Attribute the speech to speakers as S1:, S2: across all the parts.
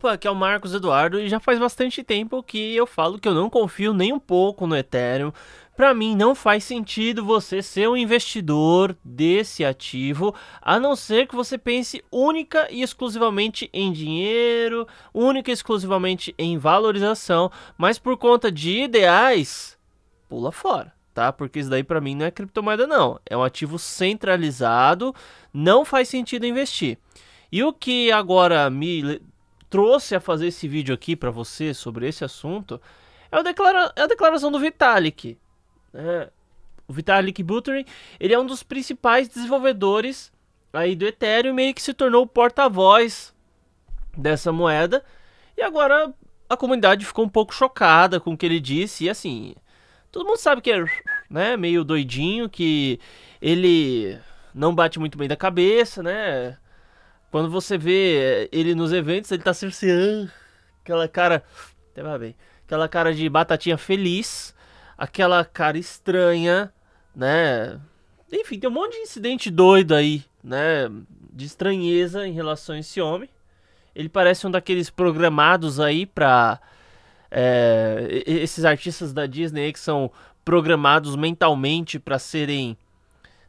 S1: Opa, aqui é o Marcos Eduardo e já faz bastante tempo que eu falo que eu não confio nem um pouco no Ethereum. Para mim não faz sentido você ser um investidor desse ativo, a não ser que você pense única e exclusivamente em dinheiro, única e exclusivamente em valorização, mas por conta de ideais, pula fora tá? Porque isso daí para mim não é criptomoeda não, é um ativo centralizado, não faz sentido investir. E o que agora me trouxe a fazer esse vídeo aqui para você sobre esse assunto é a, declara é a declaração do Vitalik. Né? O Vitalik Buterin, ele é um dos principais desenvolvedores aí do Ethereum, meio que se tornou o porta-voz dessa moeda. E agora a comunidade ficou um pouco chocada com o que ele disse, e assim, todo mundo sabe que é né, meio doidinho, que ele não bate muito bem da cabeça, né? Quando você vê eh, ele nos eventos, ele tá cerceando. Assim, ah", aquela cara. Até vai bem. Aquela cara de batatinha feliz. Aquela cara estranha, né? Enfim, tem um monte de incidente doido aí, né? De estranheza em relação a esse homem. Ele parece um daqueles programados aí pra. É, esses artistas da Disney que são programados mentalmente para serem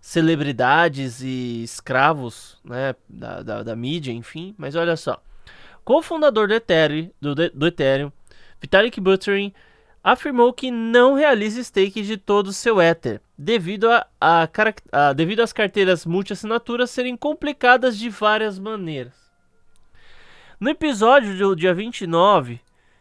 S1: celebridades e escravos né, da, da, da mídia, enfim. Mas olha só. Co-fundador do Ethereum, do, do Ethereum Vitalik Buterin afirmou que não realiza stake de todo o seu Ether, devido, a, a, a, devido às carteiras multiassinaturas serem complicadas de várias maneiras. No episódio do dia 29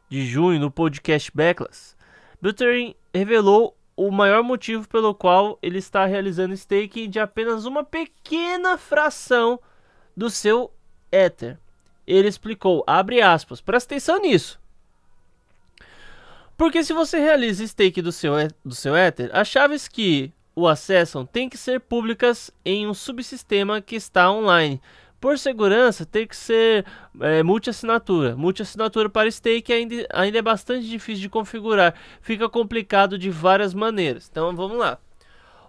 S1: de junho, no podcast Backlash, Buterin revelou o maior motivo pelo qual ele está realizando staking de apenas uma pequena fração do seu Ether. Ele explicou, abre aspas, presta atenção nisso. Porque se você realiza stake do seu, do seu Ether, as chaves que o acessam têm que ser públicas em um subsistema que está online, por segurança, tem que ser é, multi-assinatura. Multi-assinatura para stake ainda, ainda é bastante difícil de configurar. Fica complicado de várias maneiras. Então vamos lá.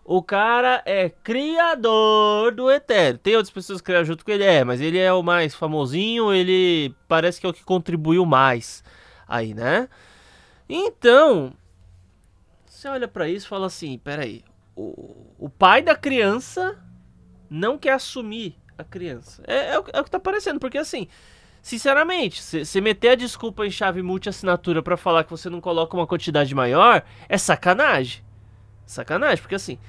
S1: O cara é criador do Ethereum. Tem outras pessoas que criaram junto com ele, é, mas ele é o mais famosinho, ele parece que é o que contribuiu mais aí, né? Então, você olha para isso e fala assim, peraí, o, o pai da criança não quer assumir a criança. É, é, o, é o que tá parecendo, porque assim, sinceramente, você meter a desculpa em chave multi-assinatura para falar que você não coloca uma quantidade maior é sacanagem. Sacanagem, porque assim,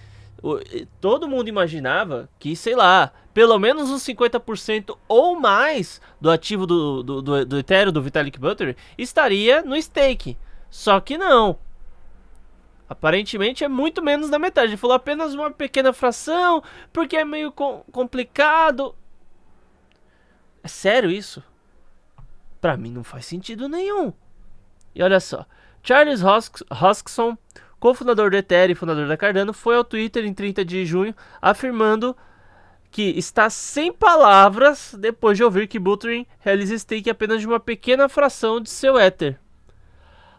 S1: o, todo mundo imaginava que, sei lá, pelo menos uns 50% ou mais do ativo do, do, do, do Ethereum, do Vitalik Buterin, estaria no stake. Só que não. Aparentemente é muito menos da metade. Ele falou apenas uma pequena fração, porque é meio complicado. É sério isso? Para mim não faz sentido nenhum. E olha só, Charles Hoskinson, cofundador do Ethereum e fundador da Cardano, foi ao Twitter em 30 de junho afirmando que está sem palavras depois de ouvir que Buterin realiza stake apenas de uma pequena fração de seu Ether.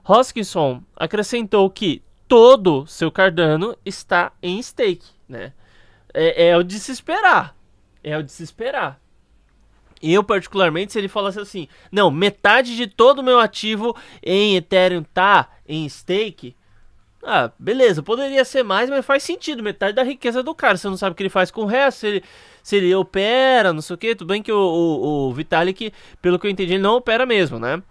S1: Hoskinson acrescentou que todo seu Cardano está em stake, né? É, é o de se esperar. É o de se esperar. Eu, particularmente, se ele falasse assim: não, metade de todo o meu ativo em Ethereum tá em stake. Ah, beleza, poderia ser mais, mas faz sentido. Metade da riqueza do cara. Você não sabe o que ele faz com o resto, se ele, se ele opera, não sei o que. Tudo bem que o, o, o Vitalik, pelo que eu entendi, ele não opera mesmo, né?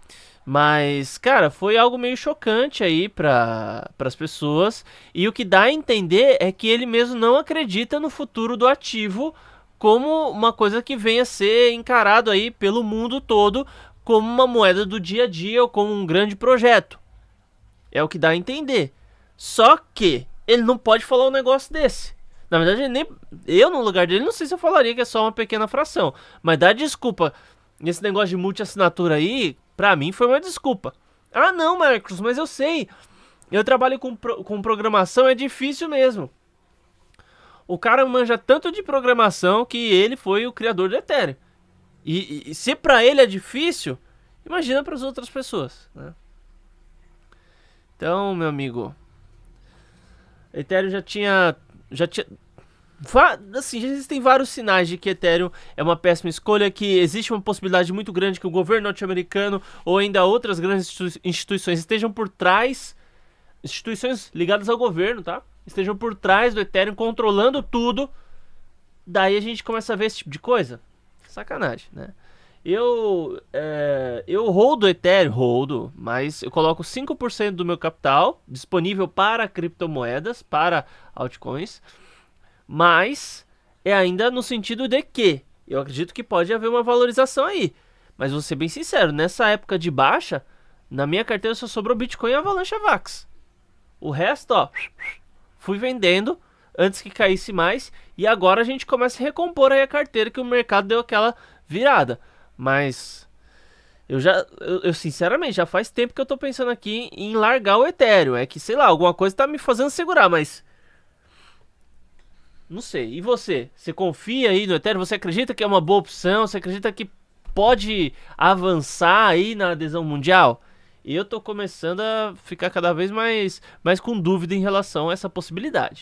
S1: Mas, cara, foi algo meio chocante aí para as pessoas. E o que dá a entender é que ele mesmo não acredita no futuro do ativo como uma coisa que venha a ser encarado aí pelo mundo todo como uma moeda do dia a dia ou como um grande projeto. É o que dá a entender. Só que ele não pode falar um negócio desse. Na verdade, nem, eu no lugar dele não sei se eu falaria que é só uma pequena fração. Mas dá desculpa. nesse negócio de multi-assinatura aí, para mim foi uma desculpa. Ah, não, Marcos, mas eu sei. Eu trabalho com, pro com programação, é difícil mesmo. O cara manja tanto de programação que ele foi o criador do Ethereum. E, e se para ele é difícil, imagina para as outras pessoas. Né? Então, meu amigo, Ethereum já tinha, já tinha assim, já existem vários sinais de que Ethereum é uma péssima escolha, que existe uma possibilidade muito grande que o governo norte-americano ou ainda outras grandes instituições estejam por trás, instituições ligadas ao governo, tá? Estejam por trás do Ethereum controlando tudo. Daí a gente começa a ver esse tipo de coisa. Sacanagem, né? Eu é, eu holdo Ethereum, holdo, mas eu coloco 5% do meu capital disponível para criptomoedas, para altcoins mas é ainda no sentido de que eu acredito que pode haver uma valorização aí. Mas vou ser bem sincero, nessa época de baixa, na minha carteira só sobrou Bitcoin e Avalanche Vax. O resto, ó, fui vendendo antes que caísse mais e agora a gente começa a recompor aí a carteira que o mercado deu aquela virada. Mas eu já, eu, eu, sinceramente, já faz tempo que eu tô pensando aqui em, em largar o Ethereum. É que, sei lá, alguma coisa tá me fazendo segurar, mas não sei. E você? Você confia aí no Ethereum? Você acredita que é uma boa opção? Você acredita que pode avançar aí na adesão mundial? E eu tô começando a ficar cada vez mais, mais com dúvida em relação a essa possibilidade.